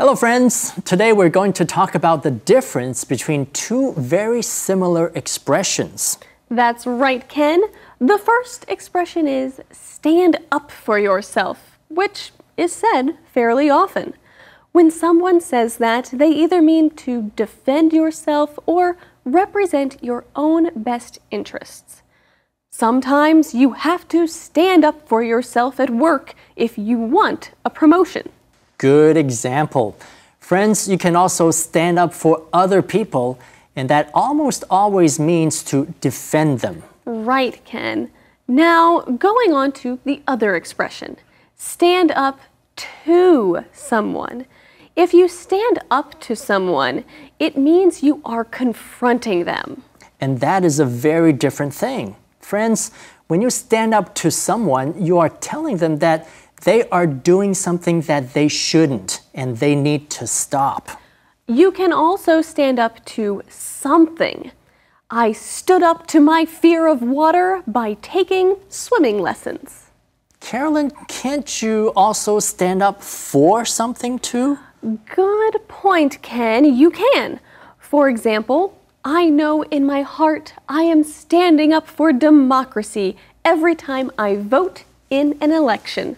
Hello friends! Today we're going to talk about the difference between two very similar expressions. That's right, Ken. The first expression is stand up for yourself, which is said fairly often. When someone says that, they either mean to defend yourself or represent your own best interests. Sometimes you have to stand up for yourself at work if you want a promotion good example. Friends, you can also stand up for other people, and that almost always means to defend them. Right, Ken. Now, going on to the other expression stand up to someone. If you stand up to someone, it means you are confronting them. And that is a very different thing. Friends, when you stand up to someone, you are telling them that they are doing something that they shouldn't and they need to stop. You can also stand up to something. I stood up to my fear of water by taking swimming lessons. Carolyn, can't you also stand up for something too? Good point, Ken. You can. For example, I know in my heart I am standing up for democracy every time I vote in an election.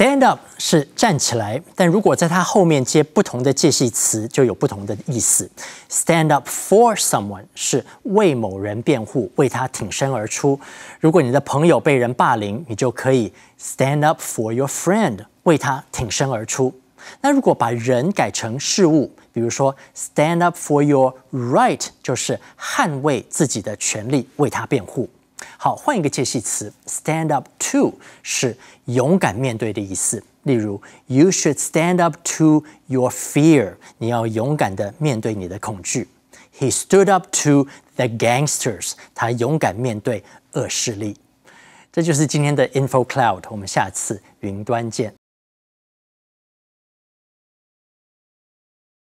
Stand up 是站起来，但如果在它后面接不同的介系词，就有不同的意思。Stand up for someone 是为某人辩护，为他挺身而出。如果你的朋友被人霸凌，你就可以 stand up for your friend，为他挺身而出。那如果把人改成事物，比如说 stand up for your right，就是捍卫自己的权利，为他辩护。好，换一个介系词，stand up to 是勇敢面对的意思。例如，You should stand up to your fear，你要勇敢的面对你的恐惧。He stood up to the gangsters，他勇敢面对恶势力。这就是今天的 Info Cloud，我们下次云端见。